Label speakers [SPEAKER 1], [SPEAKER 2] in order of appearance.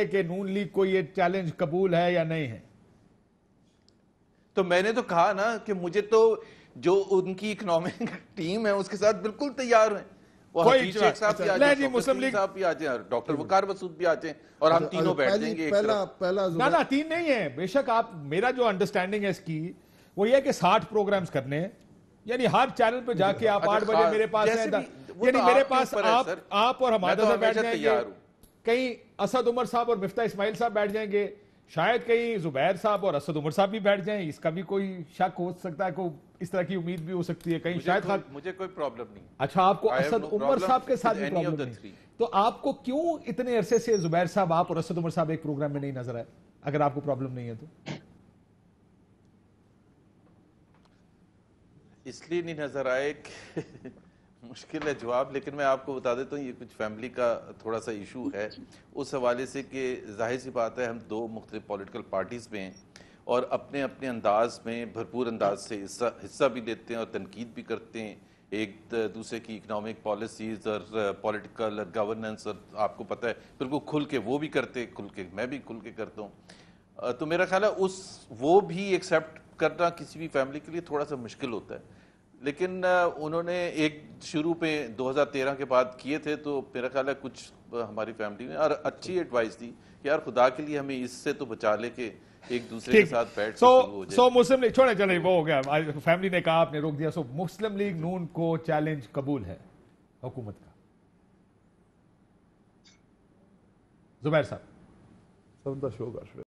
[SPEAKER 1] कि नून लीग को ये चैलेंज कबूल है या नहीं है तो मैंने तो कहा ना कि मुझे तो जो उनकी इकोनॉमिक टीम है उसके साथ बिल्कुल तैयार अच्छा,
[SPEAKER 2] तीन नहीं है बेशक आप मेरा जो अंडरस्टैंडिंग है इसकी वो साठ प्रोग्राम करने यानी हर चैनल पे जाके अच्छा, आप आठ अच्छा, बजे हाँ, मेरे पास तो मेरे पास आप और हमारे तो बैठ जाएंगे कहीं असद उमर साहब और मिफ्ता इस्माइल साहब बैठ जाएंगे शायद कहीं जुबैर साहब और असद उमर साहब भी बैठ जाएं इसका भी कोई शक हो सकता है कोई इस तरह की उम्मीद भी हो सकती है कहीं शायद को,
[SPEAKER 1] मुझे कोई प्रॉब्लम नहीं
[SPEAKER 2] अच्छा आपको असद उमर साहब के साथ भी प्रॉब्लम नहीं तो आपको क्यों इतने अरसे से जुबैर साहब आप और असद उमर साहब एक प्रोग्राम में नहीं नजर आए अगर आपको प्रॉब्लम नहीं है तो
[SPEAKER 1] इसलिए नहीं नजर आए मुश्किल है जवाब लेकिन मैं आपको बता देता हूँ ये कुछ फैमिली का थोड़ा सा इशू है उस हवाले से कि जाहिर सी बात है हम दो मुख्तलिफ पॉलिटिकल पार्टीज़ में हैं और अपने अपने अंदाज में भरपूर अंदाज से हिस्सा हिस्सा भी देते हैं और तनकीद भी करते हैं एक दूसरे की इकनॉमिक पॉलिसीज़ और पॉलिटिकल और गवर्नेंस और आपको पता है बिल्कुल खुल के वो भी करते खुल के मैं भी खुल के करता हूँ तो मेरा ख्याल है उस वो भी एक्सेप्ट करना किसी भी फैमिली के लिए थोड़ा सा मुश्किल होता है लेकिन उन्होंने एक शुरू पे 2013 के बाद किए थे तो मेरा ख्याल है कुछ हमारी फैमिली में और अच्छी एडवाइस दी कि यार खुदा के लिए हमें इससे तो बचा ले के एक दूसरे के साथ बैठ सो सो
[SPEAKER 2] मुस्लिम लीग छोड़े चले वो हो गया फैमिली ने कहा आपने रोक दिया सो मुस्लिम लीग नून को चैलेंज कबूल है हुकूमत का जुबैर
[SPEAKER 1] साहब